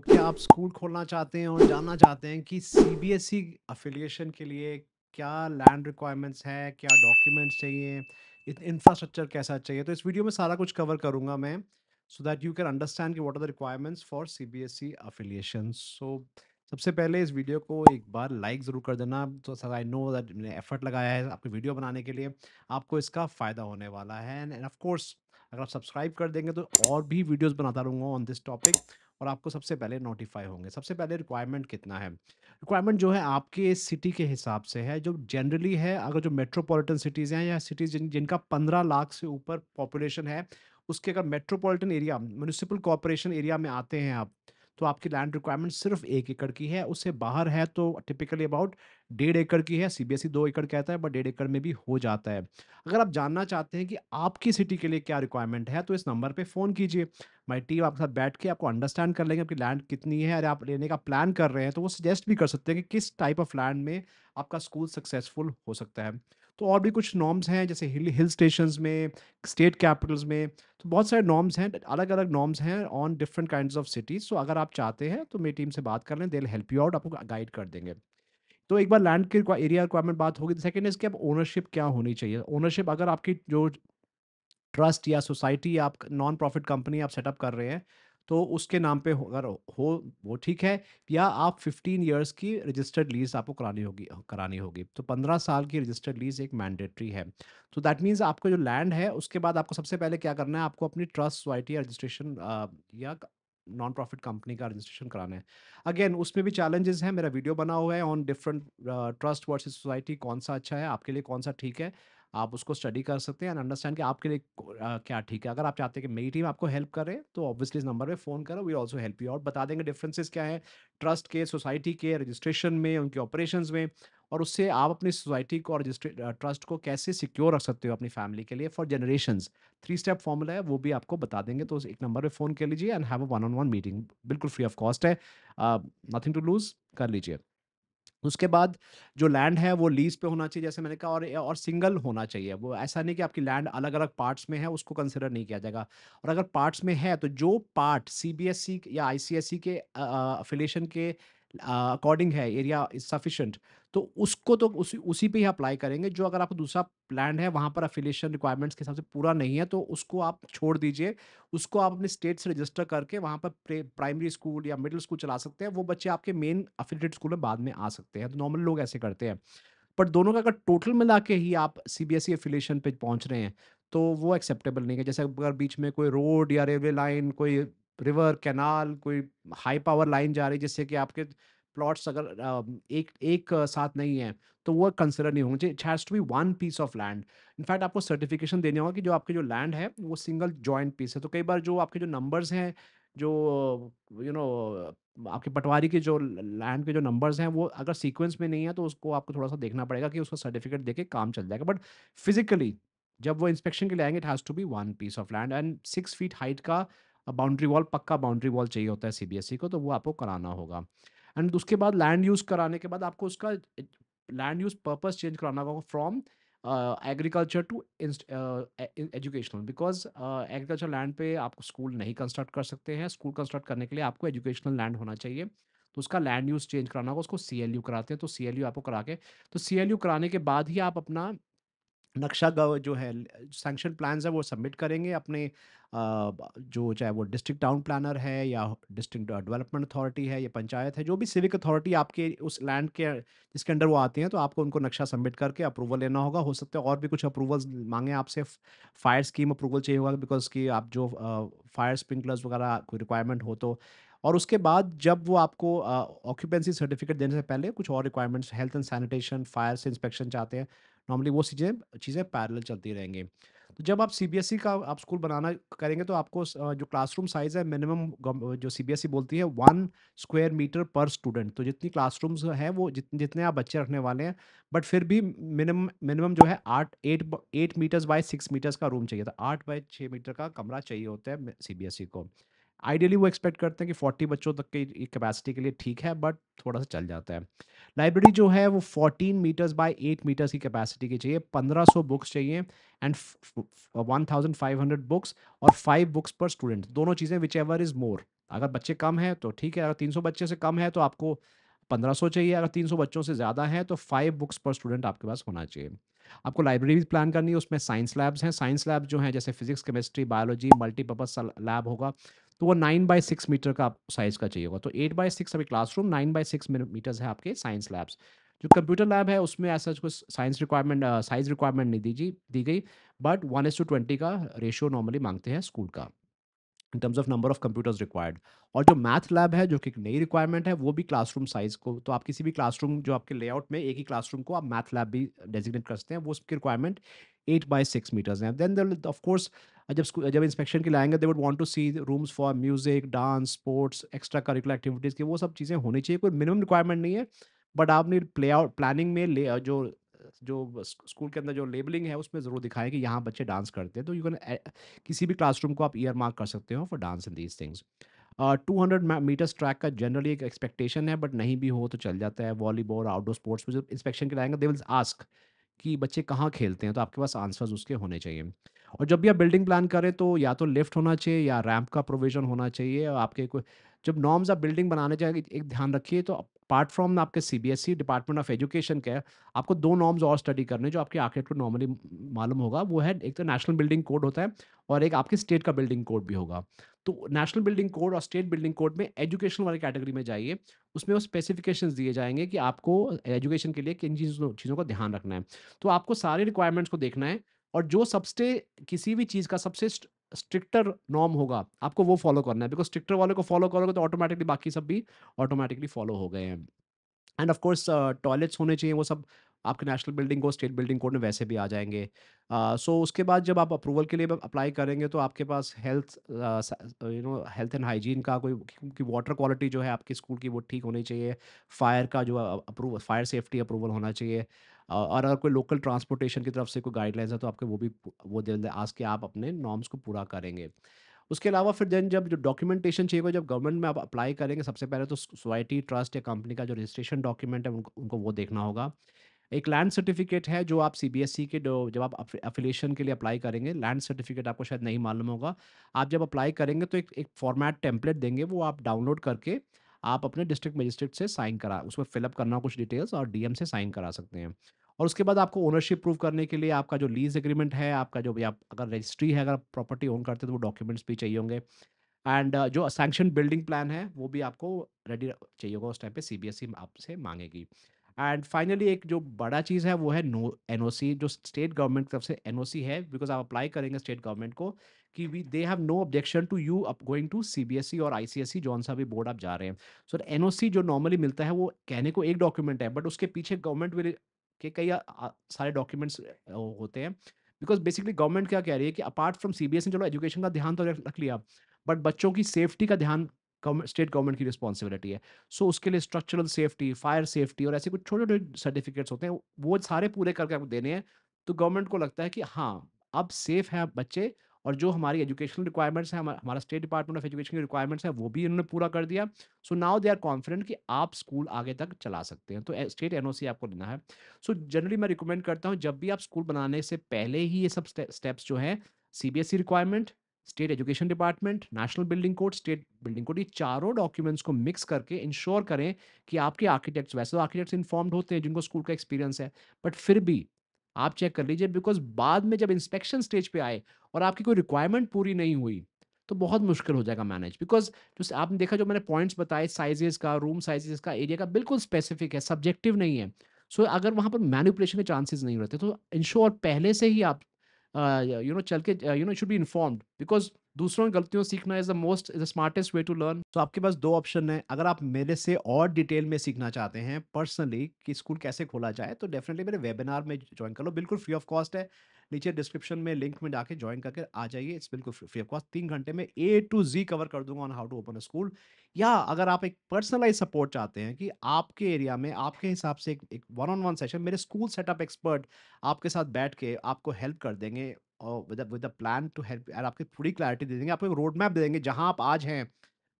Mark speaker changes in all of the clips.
Speaker 1: क्या आप स्कूल खोलना चाहते हैं और जानना चाहते हैं कि C B S E affiliation के लिए क्या लैंड रिक्वायरमेंट्स हैं क्या डॉक्यूमेंट्स चाहिए इंफ्रास्ट्रक्चर कैसा चाहिए तो इस वीडियो में सारा कुछ कवर करूंगा मैं so that you can understand कि what are the requirements for C B S E affiliation so सबसे पहले इस वीडियो को एक बार लाइक ज़रूर कर देना तो सर आई नो दैट मैंने एफर्ट लगाया है आपकी वीडियो बनाने के लिए आपको इसका फ़ायदा होने वाला है एंड ऑफ कोर्स अगर आप सब्सक्राइब कर देंगे तो और भी वीडियोस बनाता रहूँगा ऑन दिस टॉपिक और आपको सबसे पहले नोटिफाई होंगे सबसे पहले रिक्वायरमेंट कितना है रिक्वायरमेंट जो है आपके सिटी के हिसाब से है जो जनरली है अगर जो मेट्रोपॉलिटन सिटीज़ हैं या सिटीज़ जिन जिनका पंद्रह लाख से ऊपर पॉपुलेशन है उसके अगर metropolitan area municipal corporation area में आते हैं आप तो आपकी लैंड रिक्वायरमेंट सिर्फ एक एकड़ की है उससे बाहर है तो टिपिकली अबाउट डेढ़ एकड़ की है सीबीएसई e दो एकड़ कहता है बट डेढ़ एकड़ में भी हो जाता है अगर आप जानना चाहते हैं कि आपकी सिटी के लिए क्या रिक्वायरमेंट है तो इस नंबर पर फ़ोन कीजिए माई टीम आपके साथ बैठ के आपको अंडरस्टैंड कर लेंगे आपकी लैंड कितनी है अरे आप लेने का प्लान कर रहे हैं तो वो सजेस्ट भी कर सकते हैं कि किस टाइप ऑफ लैंड में आपका स्कूल सक्सेसफुल हो सकता है तो और भी कुछ नॉर्म्स हैं जैसे हिल हिल स्टेशन में स्टेट कैपिटल्स में तो बहुत सारे नॉर्म्स हैं अलग अलग नॉर्म्स हैं on different kind of cities तो अगर आप चाहते हैं तो मेरी टीम से बात कर लें दे हेल्प यू आउट आपको गाइड कर देंगे तो एक बार लैंड की एरिया रिक्वायरमेंट बात होगी सेकेंड तो इसके अब ओनरशिप क्या होनी चाहिए ओनरशिप अगर आपकी जो ट्रस्ट या सोसाइटी या आप नॉन प्रॉफिट कंपनी आप सेटअप कर रहे हैं तो उसके नाम पे हो- अगर हो वो ठीक है या आप 15 इयर्स की रजिस्टर्ड लीज आपको करानी होगी करानी होगी तो 15 साल की रजिस्टर्ड लीज एक मैंडेटरी है तो दैट मीन्स आपका जो लैंड है उसके बाद आपको सबसे पहले क्या करना है आपको अपनी ट्रस्ट सोसाइटी रजिस्ट्रेशन या नॉन प्रॉफिट कंपनी का रजिस्ट्रेशन कराना है अगेन उसमें भी चैलेंजेस हैं मेरा वीडियो बना हुआ है on different trust versus society कौन सा अच्छा है आपके लिए कौन सा ठीक है आप उसको स्टडी कर सकते हैं एंड अंडरस्टैंड कि आपके लिए क्या ठीक है अगर आप चाहते हैं कि मेरी टीम आपको हेल्प करे तो ऑब्वियसली इस नंबर पे फ़ोन करो we also help you out बता देंगे डिफरेंसेस क्या है ट्रस्ट के सोसाइटी के रजिस्ट्रेशन में उनके ऑपरेशन में और उससे आप अपनी सोसाइटी को और ट्रस्ट को कैसे सिक्योर रख सकते हो अपनी फैमिली के लिए four generation three step formula है वो भी आपको बता देंगे तो एक नंबर पर फ़ोन कर लीजिए and have a one on one meeting बिल्कुल फ्री ऑफ कॉस्ट है नथिंग टू लूज़ कर लीजिए उसके बाद जो लैंड है वो लीज पे होना चाहिए जैसे मैंने कहा और और सिंगल होना चाहिए वो ऐसा नहीं कि आपकी लैंड अलग अलग पार्ट्स में है उसको कंसिडर नहीं किया जाएगा और अगर पार्ट्स में है तो जो पार्ट सी e या आई e के अफिलेशन के अकॉर्डिंग है एरिया इज सफिशेंट तो उसको तो उसी उसी पे ही अप्लाई करेंगे जो अगर आपको दूसरा लैंड है वहाँ पर अफिलेशन रिक्वायरमेंट्स के हिसाब से पूरा नहीं है तो उसको आप छोड़ दीजिए उसको आप अपने स्टेट से रजिस्टर करके वहाँ पर प्राइमरी स्कूल या मिडिल स्कूल चला सकते हैं वो बच्चे आपके मेन अफिलेटेड स्कूल में बाद में आ सकते हैं तो नॉर्मल लोग ऐसे करते हैं बट दोनों का अगर टोटल मिला के ही आप C B S E affiliation पर पहुँच रहे हैं तो वो एक्सेप्टेबल नहीं है जैसे अगर बीच में कोई रोड या रेलवे लाइन कोई रिवर कैनाल कोई हाई पावर लाइन जा रही है जिससे कि आपके प्लॉट्स अगर एक एक साथ नहीं है तो वो कंसिडर नहीं होंगे it has to be one piece of land in fact आपको सर्टिफिकेशन देने होगा कि जो आपके जो लैंड है वो सिंगल जॉइंट पीस है तो कई बार जो आपके जो नंबर्स हैं जो यू you नो know, आपके पटवारी के जो लैंड के जो नंबर्स हैं वो अगर सीक्वेंस में नहीं है तो उसको आपको थोड़ा सा देखना पड़ेगा कि उसका सर्टिफिकेट देके काम चल जाएगा बट फिजिकली जब वो इंस्पेक्शन के लिए आएंगे it has to be one piece of land and six feet height का बाउंड्री वॉल पक्का बाउंड्री वॉल चाहिए होता है सीबीएसई e को तो वो आपको कराना होगा एंड उसके बाद लैंड यूज़ कराने के बाद आपको उसका लैंड यूज़ पर्पज़ चेंज कराना होगा from agriculture to educational because agriculture land पे आप स्कूल नहीं कंस्ट्रक्ट कर सकते हैं स्कूल कंस्ट्रक्ट करने के लिए आपको एजुकेशनल लैंड होना चाहिए तो उसका लैंड यूज़ चेंज कराना होगा उसको सी कराते हैं तो सी आपको करा के तो सी कराने के बाद ही आप अपना नक्शा गव जो है सैंक्शन प्लान है वो सबमिट करेंगे अपने जो चाहे वो डिस्ट्रिक्ट टाउन प्लानर है या डिस्ट्रिक्ट डेवलपमेंट अथॉरिटी है या पंचायत है जो भी सिविक अथॉरिटी आपके उस लैंड के जिसके अंडर वो आते हैं तो आपको उनको नक्शा सबमिट करके अप्रूवल लेना होगा हो सकता है और भी कुछ अप्रूवल्स मांगे आपसे फायर स्कीम अप्रूवल चाहिए होगा बिकॉज की आप जो फायर स्प्रिंकलर्स वगैरह कोई रिक्वायरमेंट हो तो और उसके बाद जब वो आपको ऑक्यूपेंसी सर्टिफिकेट देने से पहले कुछ और requirements health and sanitation fire से इंस्पेक्शन चाहते हैं नॉर्मली वो चीज़ें चीज़ें पैरल चलती रहेंगे तो जब आप सीबीएसई e का आप स्कूल बनाना करेंगे तो आपको जो क्लासरूम साइज़ है मिनिमम जो सीबीएसई e बोलती है one square metre per student तो जितनी क्लासरूम्स हैं वो जितने जितने आप बच्चे रखने वाले हैं बट फिर भी मिनिमम मिनिमम जो है आठ eight eight metres by six metres का रूम चाहिए था तो आठ बाय छः मीटर का कमरा चाहिए होता है सीबीएसई e को आइडियली वो एक्सपेक्ट करते हैं कि फोर्टी बच्चों तक की कैपेसिटी के लिए ठीक है बट थोड़ा सा चल जाता है लाइब्रेरी जो है वो 14 मीटर्स बाय 8 मीटर्स की कैपेसिटी की चाहिए 1500 बुक्स चाहिए एंड 1500 बुक्स और 5 बुक्स पर स्टूडेंट दोनों चीज़ें विच एवर इज़ मोर अगर बच्चे कम हैं तो ठीक है अगर 300 बच्चे से कम है तो आपको 1500 चाहिए अगर 300 बच्चों से ज़्यादा है तो फाइव बुक्स पर स्टूडेंट आपके पास होना चाहिए आपको लाइब्रेरी भी प्लान करनी है उसमें साइंस लैब्स हैं साइंस लैब जो हैं जैसे physics chemistry biology multipurpose lab होगा तो वो नाइन बाई सिक्स मीटर का आपको साइज का चाहिए होगा तो एट बाई सिक्स अभी classroom nine by six metres है आपके साइंस लैब्स जो कंप्यूटर लैब है उसमें ऐसा कुछ साइंस रिक्वायरमेंट साइज रिक्वायरमेंट नहीं दीजिए दी गई but one is to twenty का रेशियो नॉर्मली मांगते हैं स्कूल का in terms of number of computers required और जो मैथ लैब है जो कि एक नई रिक्वायरमेंट है वो भी क्लासरूम साइज को तो आप किसी भी क्लासरूम जो आपके लेआउट में एक ही क्लासरूम को आप मैथ लैब भी डेजिग्नेट कर सकते हैं वो उसकी requirement eight by six metres हैं देन ऑफकोर्स जब जब इंस्पेक्शन के लाएंगे they would want to see rooms for music dance sports extracurricular activities की वो सब चीज़ें होनी चाहिए कोई मिनिमम रिक्वायरमेंट नहीं है बट आपने प्ले आउट प्लानिंग में ले जो जो स्कूल के अंदर जो लेबलिंग है उसमें ज़रूर दिखाएं कि यहाँ बच्चे डांस करते हैं तो यू कैन किसी भी क्लासरूम को आप ईयर मार्क कर सकते हो for dance in these things two hundred metres track का जनरली एक एक्सपेक्टेशन है बट नहीं भी हो तो चल जाता है वॉलीबॉल आउटडोर स्पोर्ट्स में जब इंस्पेक्शन के लाएंगे दे विल आस्क कि बच्चे कहाँ खेलते हैं तो आपके पास आंसर्स उसके होने चाहिए और जब भी आप बिल्डिंग प्लान करें तो या तो लिफ्ट होना चाहिए या रैंप का प्रोविजन होना चाहिए आपके कोई जब नॉर्म्स आप बिल्डिंग बनाने जाए एक ध्यान रखिए तो अपार्ट फ्रॉम आपके सीबीएसई डिपार्टमेंट ऑफ एजुकेशन के आपको दो नॉर्म्स और स्टडी करने जो आपके आर्किटेक्ट को नॉर्मली मालूम होगा वो है एक तो नेशनल बिल्डिंग कोड होता है और एक आपके स्टेट का बिल्डिंग कोड भी होगा तो नेशनल बिल्डिंग कोड और स्टेट बिल्डिंग कोड में एजुकेशन वाली कैटेगरी में जाइए उसमें वो स्पेसिफिकेशन दिए जाएंगे कि आपको एजुकेशन के लिए किन चीज़ों चीज़ों का ध्यान रखना है तो आपको सारे रिक्वायरमेंट्स को देखना है और जो सबसे किसी भी चीज़ का सबसे स्ट्रिक्टर नॉर्म होगा आपको वो फॉलो करना है बिकॉज स्ट्रिक्टर वाले को फॉलो करोगे तो ऑटोमेटिकली बाकी सब भी ऑटोमेटिकली फॉलो हो गए हैं एंड ऑफकोर्स टॉयलेट्स होने चाहिए वो सब आपके नेशनल बिल्डिंग को स्टेट बिल्डिंग कोड में वैसे भी आ जाएंगे सो uh, so उसके बाद जब आप अप्रूवल के लिए अप्लाई करेंगे तो आपके पास health you know health and hygiene का कोई क्योंकि वाटर क्वालिटी जो है आपके स्कूल की वो ठीक होनी चाहिए फायर का जो अप्रूवल फायर सेफ्टी अप्रूवल होना चाहिए और अगर कोई लोकल ट्रांसपोर्टेशन की तरफ से कोई गाइडलाइंस है तो आपके वो भी वो दे आज के आप अपने नॉर्म्स को पूरा करेंगे उसके अलावा फिर देन जब जो डॉक्यूमेंटेशन चाहिए जब गवर्नमेंट में आप अप्लाई करेंगे सबसे पहले तो सोसाइटी ट्रस्ट या कंपनी का जो रजिस्ट्रेशन डॉक्यूमेंट है उनको, उनको वो देखना होगा एक लैंड सर्टिफिकेट है जो आप सी के जो जब आप अफिलेशन के लिए अप्लाई करेंगे लैंड सर्टिफिकेट आपको शायद नहीं मालूम होगा आप जब अप्लाई करेंगे तो एक एक फॉर्मेट टेम्पलेट देंगे वो आप डाउनलोड करके आप अपने डिस्ट्रिक्ट मजिस्ट्रेट से साइन करा उसमें फिलअप करना कुछ डिटेल्स और डीएम से साइन करा सकते हैं और उसके बाद आपको ओनरशिप प्रूव करने के लिए आपका जो लीज एग्रीमेंट है आपका जो आप अगर रजिस्ट्री है अगर प्रॉपर्टी ओन करते हैं तो वो डॉक्यूमेंट्स भी चाहिए होंगे एंड जो सेंक्शन बिल्डिंग प्लान है वो भी आपको रेडी चाहिए होगा उस टाइम पे सीबीएसई e आपसे मांगेगी एंड फाइनली एक जो बड़ा चीज़ है वो है नो एन जो स्टेट गवर्नमेंट की तरफ से एन है बिकॉज आप अप्लाई करेंगे स्टेट गवर्नमेंट को कि we they have no objection to you up going to C B S E और आई सी एस सी जौन सा भी बोर्ड आप जा रहे हैं सो ओ सी जो नॉर्मली मिलता है वो कहने को एक डॉक्यूमेंट है बट उसके पीछे गवर्नमेंट विल के कई सारे डॉक्यूमेंट्स होते हैं बिकॉज बेसिकली गवर्नमेंट क्या कह रही है कि apart from C B S ने चलो एजुकेशन का ध्यान तो रख लिया बट बच्चों की सेफ्टी का ध्यान स्टेट गवर्नमेंट की रिस्पॉन्सिबिलिटी है सो so, उसके लिए स्ट्रक्चरल सेफ्टी फायर सेफ्टी और ऐसे कुछ छोटे छोटे सर्टिफिकेट्स होते हैं वो सारे पूरे करके आपको देने हैं तो गवर्नमेंट को लगता है कि हाँ अब सेफ हैं बच्चे और जो हमारी एजुकेशनल रिक्वायरमेंट्स हैं हमारा स्टेट डिपार्टमेंट ऑफ एजुकेशन की रिक्वायरमेंट्स हैं वो भी इन्होंने पूरा कर दिया so now they are confident कि आप स्कूल आगे तक चला सकते हैं तो स्टेट एन आपको देना है सो so, जनरली मैं रिकमेंड करता हूँ जब भी आप स्कूल बनाने से पहले ही ये सब स्टेप्स जो हैं सी requirement state education department national building code state building code ये चारों डॉक्यूमेंट्स को मिक्स करके इंश्योर करें कि आपके आर्किटेक्ट्स वैसे तो आर्किटेक्ट्स इन्फॉर्म्ड होते हैं जिनको स्कूल का एक्सपीरियंस है बट फिर भी आप चेक कर लीजिए बिकॉज बाद में जब इंस्पेक्शन स्टेज पे आए और आपकी कोई रिक्वायरमेंट पूरी नहीं हुई तो बहुत मुश्किल हो जाएगा मैनेज बिकॉज जो आपने देखा जो मैंने पॉइंट्स बताए साइजेस का रूम साइजेस का एरिया का बिल्कुल स्पेसिफिक है सब्जेक्टिव नहीं है सो so, अगर वहाँ पर मैनिपुलेशन के चांसेस नहीं रहते तो इंश्योर पहले से ही आप यू नो चल के you know should be informed because दूसरों की गलतियों सीखना is the most is the smartest way to learn तो आपके पास दो ऑप्शन है अगर आप मेरे से और डिटेल में सीखना चाहते हैं पर्सनली कि स्कूल कैसे खोला जाए तो डेफिनेटली मेरे वेबिनार में ज्वाइन कर लो बिल्कुल फ्री ऑफ कॉस्ट है नीचे डिस्क्रिप्शन में लिंक में जाके ज्वाइन करके आ जाइए इट्स बिल्कुल फ्री ऑफ कॉस्ट तीन घंटे में ए टू जी कवर कर दूंगा on how to open a school या अगर आप एक पर्सनलाइज सपोर्ट चाहते हैं कि आपके एरिया में आपके हिसाब से एक वन ऑन वन सेशन मेरे स्कूल सेटअप एक्सपर्ट आपके साथ बैठ के आपको हेल्प कर देंगे और विद प्लान टू हेल्प यार आपकी पूरी क्लैरिटी दे देंगे आपको एक रोड मैप दे देंगे जहाँ आप आज हैं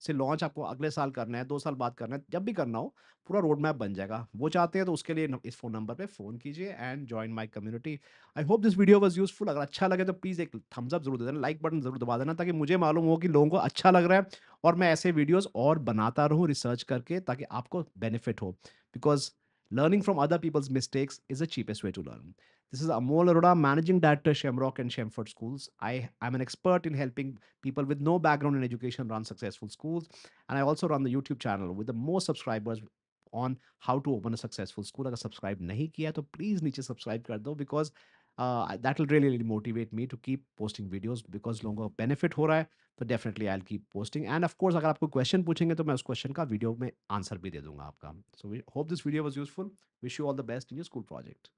Speaker 1: से लॉन्च आपको अगले साल करना है दो साल बाद करना है जब भी करना हो पूरा रोड मैप बन जाएगा वो चाहते हैं तो उसके लिए इस फोन नंबर पे फोन कीजिए and join my community I hope this video was useful अगर अच्छा लगे तो प्लीज़ एक थम्स अप जरूर दे देना लाइक बटन जरूर दबा देना ताकि मुझे मालूम हो कि लोगों को अच्छा लग रहा है और मैं ऐसे वीडियोज़ और बनाता रहूँ रिसर्च करके ताकि आपको बेनिफिट हो because learning from other people's mistakes is the cheapest way to learn This is Amol Arora, Managing Director, Shamrock and Shemford Schools. I am an expert in helping people with no background in education run successful schools. And I also run the YouTube channel with the most subscribers on how to open a successful school. If subscribed, nahi kiya, please subscribe kar do because uh, that will really, really motivate me to keep posting videos because longer benefit हो रहा So definitely I'll keep posting and of course अगर a question पूछेंगे तो मैं उस question का video में answer भी दे दूंगा आपका so we hope this video was useful wish you all the best in your school project